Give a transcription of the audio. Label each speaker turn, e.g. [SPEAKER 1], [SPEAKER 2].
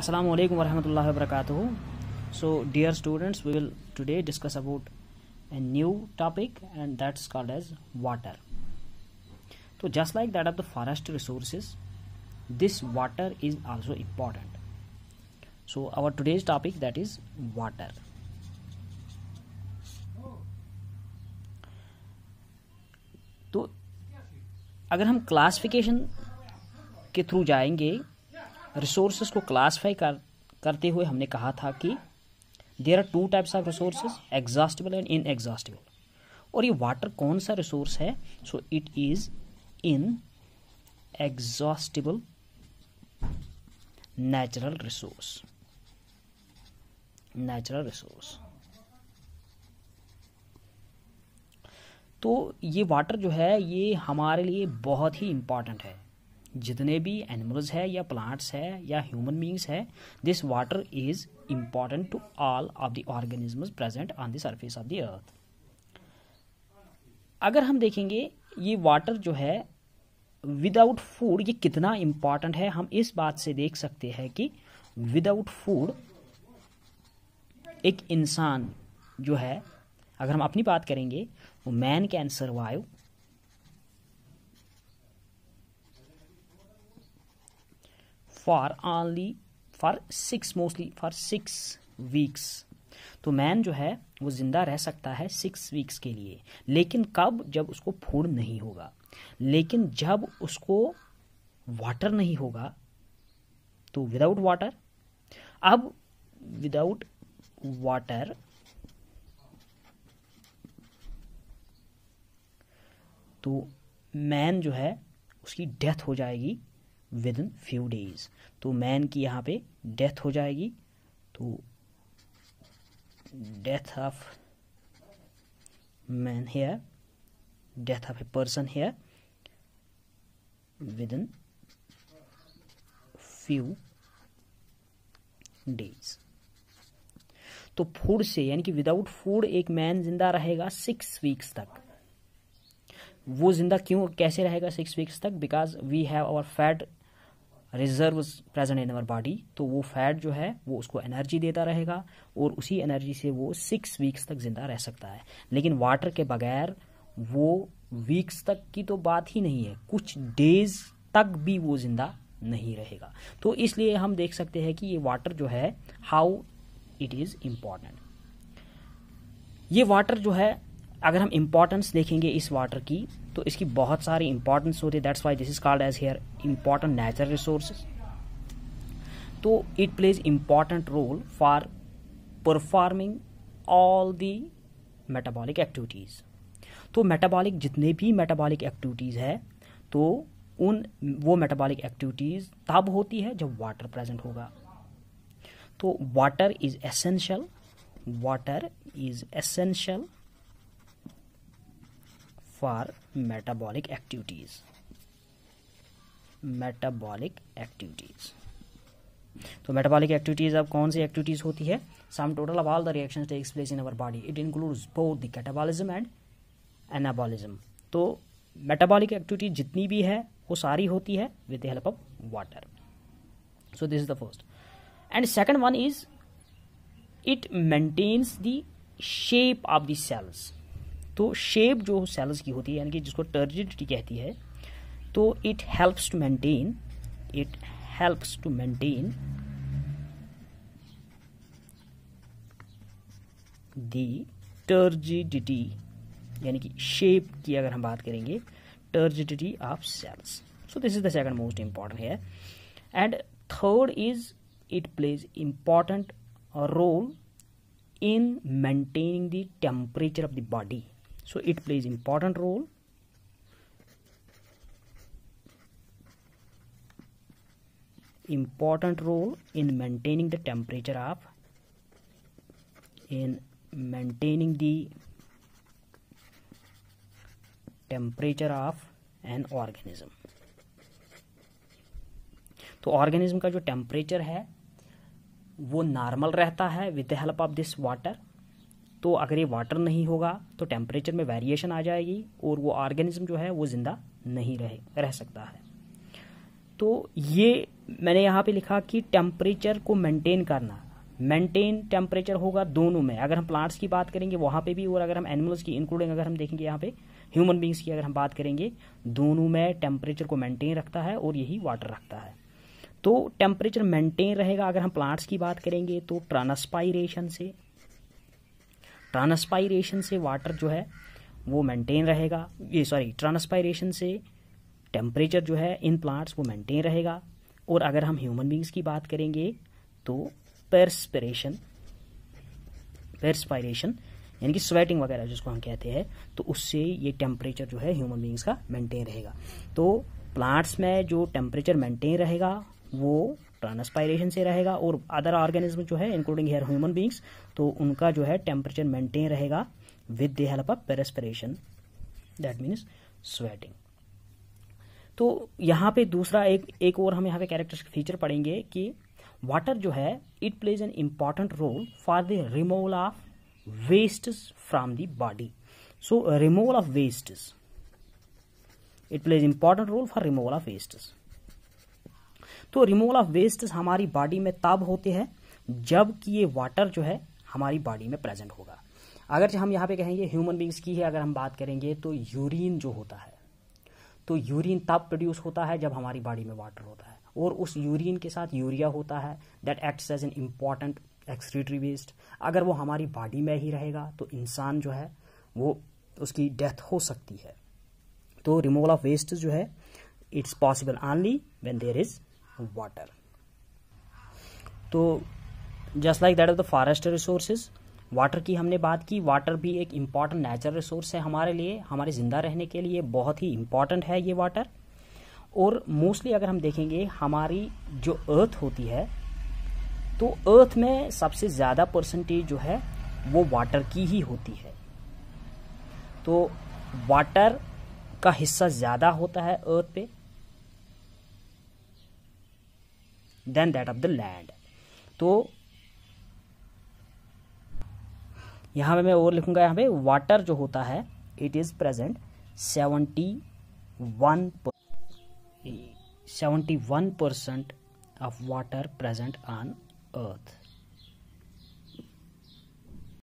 [SPEAKER 1] अस्सलाम वालेकुम वरहमतुल्लाहि वबरकातुहू so dear students we will today discuss about a new topic and that is called as water तो just like that of the forest resource this water is also important so our today's topic that is water तो अगर हम classification के through जाएंगे resources को classify कर करते हुए हमने कहा था कि there are two types of resources exhaustible and inexhaustible और ये वाटर कौन सा रिसोर्स है so it is inexhaustible natural resource natural resource तो ये वाटर जो है ये हमारे लिए बहुत ही इम्पॉर्टेंट है जितने भी एनिमल्स है या प्लांट्स है या ह्यूमन बींग्स है this water is important to all of the organisms present on the surface of the earth अगर हम देखेंगे ये वाटर जो है विदाउट फूड ये कितना इम्पॉर्टेंट है हम इस बात से देख सकते हैं कि विदाउट फूड एक इंसान जो है अगर हम अपनी बात करेंगे man can survive for only for six mostly for six weeks तो मैन जो है वो जिंदा रह सकता है सिक्स वीक्स के लिए लेकिन कब जब उसको फूड नहीं होगा लेकिन जब उसको वाटर नहीं होगा तो विदाउट वाटर अब विदाउट वाटर तो मैन जो है उसकी डेथ हो जाएगी विद इन फ्यू डेज तो मैन की यहाँ पे डेथ हो जाएगी तो death of man here death of a person here within few days तो फूड से यानी कि विदाउट फूड एक मैन जिंदा रहेगा सिक्स वीक्स तक वो जिंदा क्यों कैसे रहेगा सिक्स वीक्स तक because we have our fat reserve present in our body तो वो फैट जो है वो उसको एनर्जी देता रहेगा और उसी एनर्जी से वो सिक्स वीक्स तक जिंदा रह सकता है लेकिन वाटर के बगैर वो वीक्स तक की तो बात ही नहीं है कुछ डेज तक भी वो जिंदा नहीं रहेगा तो इसलिए हम देख सकते हैं कि ये वाटर जो है हाउ इट इज इम्पॉर्टेंट ये वाटर जो है अगर हम इम्पॉर्टेंस देखेंगे इस वाटर की तो इसकी बहुत सारी इंपॉर्टेंस होती है that's why this is called as here important natural resources तो it plays important role for performing all the metabolic activities तो मेटाबॉलिक जितने भी मेटाबॉलिक एक्टिविटीज़ है तो उन वो मेटाबॉलिक एक्टिविटीज़ तब होती है जब वाटर प्रेजेंट होगा तो water is essential water is essential for metabolic activities metabolic activities तो मेटाबॉलिक एक्टिविटीज अब कौन सी एक्टिविटीज होती है sum total of all the reaction takes place in our body it includes both the catabolism and anabolism तो metabolic activity जितनी भी है वो सारी होती है with the help of water so this is the first and second one is it maintains the shape of the cells तो shape जो सेल्स की होती है यानी कि जिसको टर्जिडिटी कहती है तो it helps to maintain it helps to maintain the turgidity यानी कि शेप की अगर हम बात करेंगे turgidity of cells so this is the second most important है and third is it plays important role in maintaining the temperature of the body so it plays important role important role in maintaining the temperature of in maintaining the temperature of an organism तो organism का जो temperature है वो normal रहता है with the help of this water तो अगर ये वाटर नहीं होगा तो टेम्परेचर में वेरिएशन आ जाएगी और वो ऑर्गेनिज्म जो है वो जिंदा नहीं रहे रह सकता है तो ये मैंने यहाँ पे लिखा कि टेम्परेचर को मेंटेन करना मेंटेन टेम्परेचर होगा दोनों में अगर हम प्लांट्स की बात करेंगे वहां पे भी और अगर हम एनिमल्स की इंक्लूडिंग अगर हम देखेंगे यहाँ पे ह्यूमन बींग्स की अगर हम बात करेंगे दोनों में टेम्परेचर को मेंटेन रखता है और यही वाटर रखता है तो टेम्परेचर मेंटेन रहेगा अगर हम प्लांट्स की बात करेंगे तो ट्रांसपाइरेशन से ट्रांसपायरेशन से वाटर जो है वो मेंटेन रहेगा ये सॉरी ट्रांसपायरेशन से टेम्परेचर जो है इन प्लांट्स वो मेंटेन रहेगा और अगर हम ह्यूमन बींग्स की बात करेंगे तो परस्परेशन परस्पायरेशन यानी कि स्वेटिंग वगैरह जिसको हम कहते हैं तो उससे ये टेम्परेचर जो है ह्यूमन बींग्स का मेंटेन रहेगा तो प्लांट्स में जो टेम्परेचर मेंटेन रहेगा वो ट्रांसपायरेशन से रहेगा और अदर ऑर्गेनिज्म जो है इंक्लूडिंग हेयर ह्यूमन बींग्स तो उनका जो है टेम्परेचर मेंटेन रहेगा with the help of perspiration that means sweating तो यहाँ पे दूसरा एक एक और हम यहाँ पे कैरेक्टर फीचर पढ़ेंगे कि वाटर जो है it plays an important role for the removal of waste from the body so removal of waste it plays important role for removal of waste तो रिमूवल ऑफ वेस्ट हमारी body में तब होते हैं जबकि ये वाटर जो है हमारी बॉडी में प्रेजेंट होगा अगर हम यहाँ पे कहेंगे ह्यूमन बींग्स की है अगर हम बात करेंगे तो यूरिन जो होता है तो यूरिन तब प्रोड्यूस होता है जब हमारी बॉडी में वाटर होता है और उस यूरिन के साथ यूरिया होता है that acts as an important excretory waste अगर वो हमारी बॉडी में ही रहेगा तो इंसान जो है वो उसकी डेथ हो सकती है तो रिमूवल ऑफ वेस्ट जो है it's possible only when there is water तो just like that of the forest resources water की हमने बात की वाटर भी एक इम्पॉर्टेंट नेचुरल रिसोर्स है हमारे लिए हमारे ज़िंदा रहने के लिए बहुत ही इम्पॉर्टेंट है ये वाटर और मोस्टली अगर हम देखेंगे हमारी जो अर्थ होती है तो अर्थ में सबसे ज़्यादा परसेंटेज जो है वो वाटर की ही होती है तो वाटर का हिस्सा ज़्यादा होता है अर्थ पे then that of the land तो यहाँ पे मैं और लिखूंगा यहाँ पे वाटर जो होता है it is present seventy one seventy one percent of water present on earth